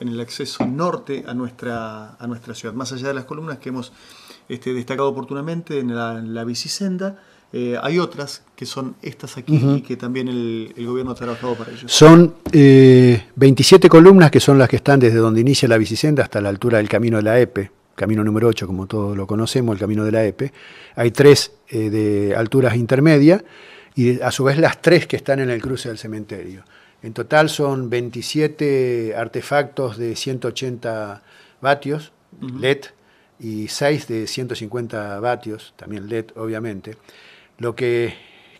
en el acceso norte a nuestra, a nuestra ciudad, más allá de las columnas que hemos este, destacado oportunamente en la, en eh, hay otras que son estas aquí y que también el, gobierno ha trabajado para ellos. Son 27 eh, columnas que son las que están desde donde inicia la bicisenda hasta la altura del camino de la EPE, camino número 8, como todos lo conocemos, el camino de la EPE. Hay tres eh, de alturas intermedias y a su vez las tres que están en el cruce del cementerio. En total son 27 artefactos de 180 vatios, LED, y 6 de 150 vatios, también LED obviamente. Lo que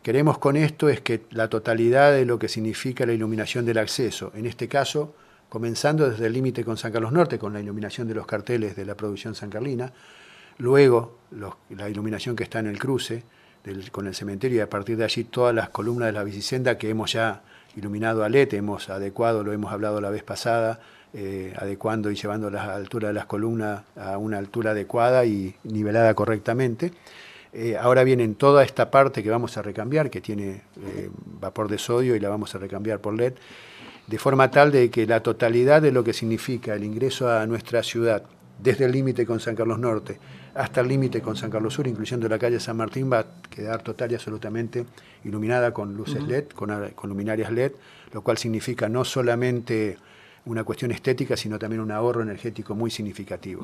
queremos con esto es que la totalidad de lo que significa la iluminación del acceso, en este caso comenzando desde el límite con San Carlos Norte, con la iluminación de los carteles de la producción san carlina, luego la iluminación que está en el cruce, con el cementerio y a partir de allí todas las columnas de la bicicenda que hemos ya iluminado a LED, e, hemos adecuado, lo hemos hablado la vez pasada, eh, adecuando y llevando la altura de las columnas a una altura adecuada y nivelada correctamente. Eh, ahora viene toda esta parte que vamos a recambiar, que tiene eh, vapor de sodio y la vamos a recambiar por LED, de forma tal de que la totalidad de lo que significa el ingreso a nuestra ciudad desde el límite con San Carlos Norte hasta el límite con San Carlos Sur, incluyendo la calle San Martín, va a quedar total y absolutamente iluminada con luces LED, con, luminarias LED, lo cual significa no solamente una cuestión estética, sino también un ahorro energético muy significativo.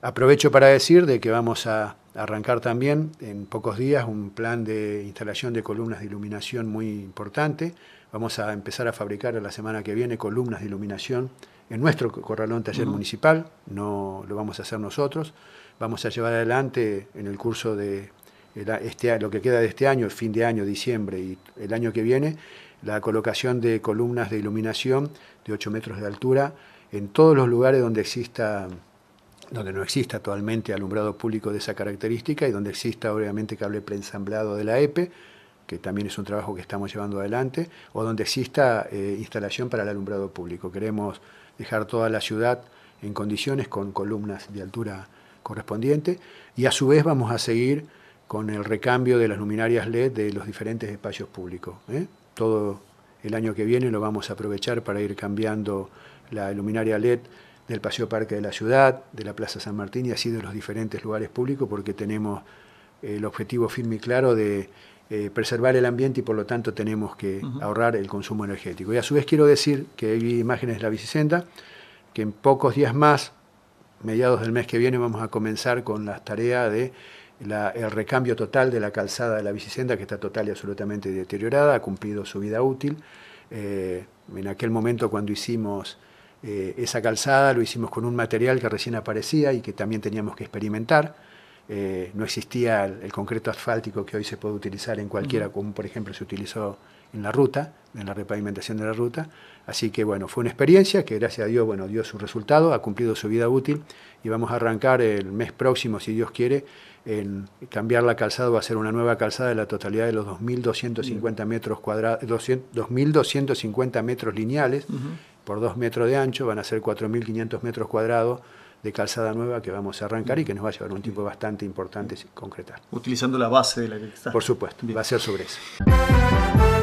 Aprovecho para decir de que vamos a arrancar también en pocos días un plan de instalación de columnas de iluminación muy importante. Vamos a empezar a fabricar la semana que viene columnas de iluminación en nuestro corralón taller municipal, no lo vamos a hacer nosotros. Vamos a llevar adelante en el curso de este, lo que queda de este año, fin de año, diciembre y el año que viene, la colocación de columnas de iluminación de 8 metros de altura en todos los lugares donde exista donde no exista actualmente alumbrado público de esa característica y donde exista obviamente cable preensamblado de la EPE, que también es un trabajo que estamos llevando adelante, o donde exista eh, instalación para el alumbrado público. Queremos dejar toda la ciudad en condiciones con columnas de altura correspondiente y a su vez vamos a seguir con el recambio de las luminarias LED de los diferentes espacios públicos. ¿eh? Todo el año que viene lo vamos a aprovechar para ir cambiando la luminaria LED del Paseo Parque de la Ciudad, de la Plaza San Martín y así de los diferentes lugares públicos porque tenemos eh, el objetivo firme y claro de eh, preservar el ambiente y por lo tanto tenemos que ahorrar el consumo energético. Y a su vez quiero decir que hay imágenes de la Bicicenda, que en pocos días más, mediados del mes que viene, vamos a comenzar con las tareas de el recambio total de la calzada de la Bicicenda, que está total y absolutamente deteriorada, ha cumplido su vida útil. Eh, en aquel momento cuando hicimos eh, esa calzada lo hicimos con un material que recién aparecía y que también teníamos que experimentar. Eh, no existía el, concreto asfáltico que hoy se puede utilizar en cualquiera, como por ejemplo se utilizó en la ruta, en la repavimentación de la ruta. Así que bueno, fue una experiencia que gracias a Dios bueno, dio su resultado, ha cumplido su vida útil y vamos a arrancar el mes próximo, si Dios quiere, en cambiar la calzada, va a ser una nueva calzada de la totalidad de los 2.250 metros, cuadrados, metros lineales por 2 metros de ancho, van a ser 4.500 metros cuadrados de calzada nueva que vamos a arrancar y que nos va a llevar un tiempo bastante importante concretar. Utilizando la base de la que está. Por supuesto, va a ser sobre eso.